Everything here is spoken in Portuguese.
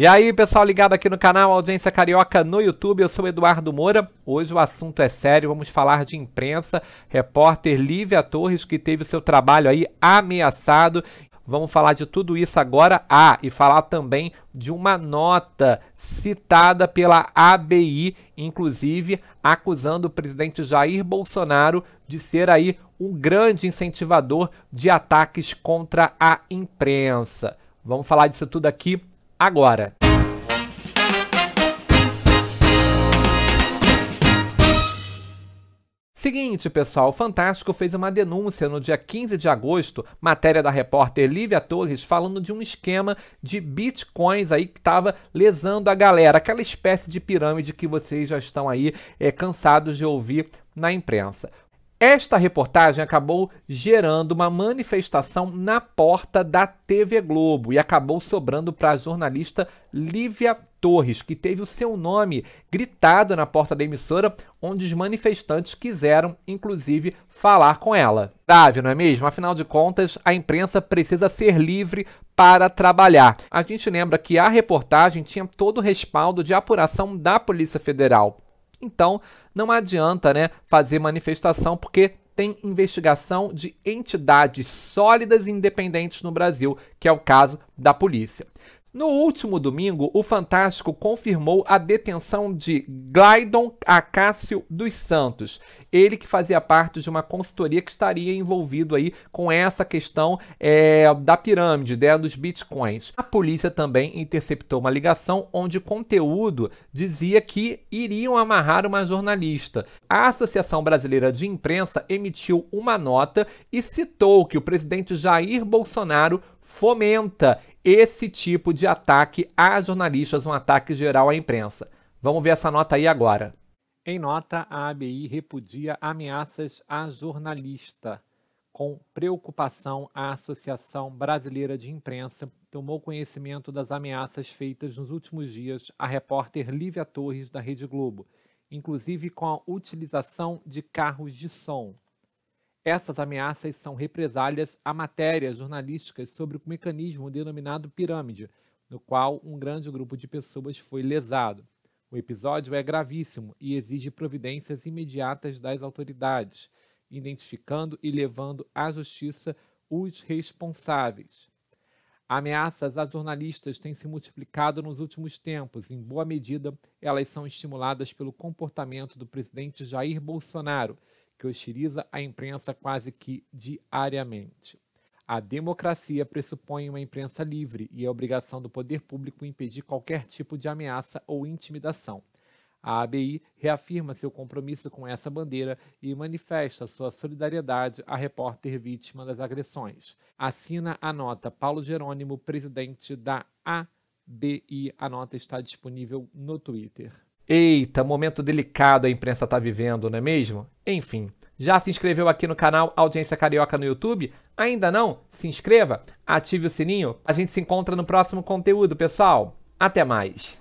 E aí, pessoal ligado aqui no canal Audiência Carioca no YouTube, eu sou Eduardo Moura. Hoje o assunto é sério, vamos falar de imprensa. Repórter Lívia Torres, que teve o seu trabalho aí ameaçado. Vamos falar de tudo isso agora. Ah, e falar também de uma nota citada pela ABI, inclusive acusando o presidente Jair Bolsonaro de ser aí um grande incentivador de ataques contra a imprensa. Vamos falar disso tudo aqui agora. Seguinte, pessoal, o Fantástico fez uma denúncia no dia 15 de agosto, matéria da repórter Lívia Torres, falando de um esquema de bitcoins aí que estava lesando a galera, aquela espécie de pirâmide que vocês já estão aí é, cansados de ouvir na imprensa. Esta reportagem acabou gerando uma manifestação na porta da TV Globo e acabou sobrando para a jornalista Lívia Torres, que teve o seu nome gritado na porta da emissora, onde os manifestantes quiseram, inclusive, falar com ela. Grave, não é mesmo? Afinal de contas, a imprensa precisa ser livre para trabalhar. A gente lembra que a reportagem tinha todo o respaldo de apuração da Polícia Federal. Então, não adianta, né, fazer manifestação porque tem investigação de entidades sólidas e independentes no Brasil, que é o caso da polícia. No último domingo, o Fantástico confirmou a detenção de Glaidon Acácio dos Santos. Ele que fazia parte de uma consultoria que estaria envolvido aí com essa questão é, da pirâmide, né, dos bitcoins. A polícia também interceptou uma ligação onde o conteúdo dizia que iriam amarrar uma jornalista. A Associação Brasileira de Imprensa emitiu uma nota e citou que o presidente Jair Bolsonaro fomenta esse tipo de ataque a jornalistas, um ataque geral à imprensa. Vamos ver essa nota aí agora. Em nota, a ABI repudia ameaças a jornalista. Com preocupação, a Associação Brasileira de Imprensa tomou conhecimento das ameaças feitas nos últimos dias à repórter Lívia Torres, da Rede Globo, inclusive com a utilização de carros de som. Essas ameaças são represálias a matérias jornalísticas sobre o mecanismo denominado pirâmide, no qual um grande grupo de pessoas foi lesado. O episódio é gravíssimo e exige providências imediatas das autoridades, identificando e levando à justiça os responsáveis. Ameaças a jornalistas têm se multiplicado nos últimos tempos. Em boa medida, elas são estimuladas pelo comportamento do presidente Jair Bolsonaro, que hostiliza a imprensa quase que diariamente. A democracia pressupõe uma imprensa livre e é obrigação do poder público impedir qualquer tipo de ameaça ou intimidação. A ABI reafirma seu compromisso com essa bandeira e manifesta sua solidariedade à repórter vítima das agressões. Assina a nota Paulo Jerônimo, presidente da ABI. A nota está disponível no Twitter. Eita, momento delicado a imprensa está vivendo, não é mesmo? Enfim, já se inscreveu aqui no canal Audiência Carioca no YouTube? Ainda não? Se inscreva, ative o sininho. A gente se encontra no próximo conteúdo, pessoal. Até mais!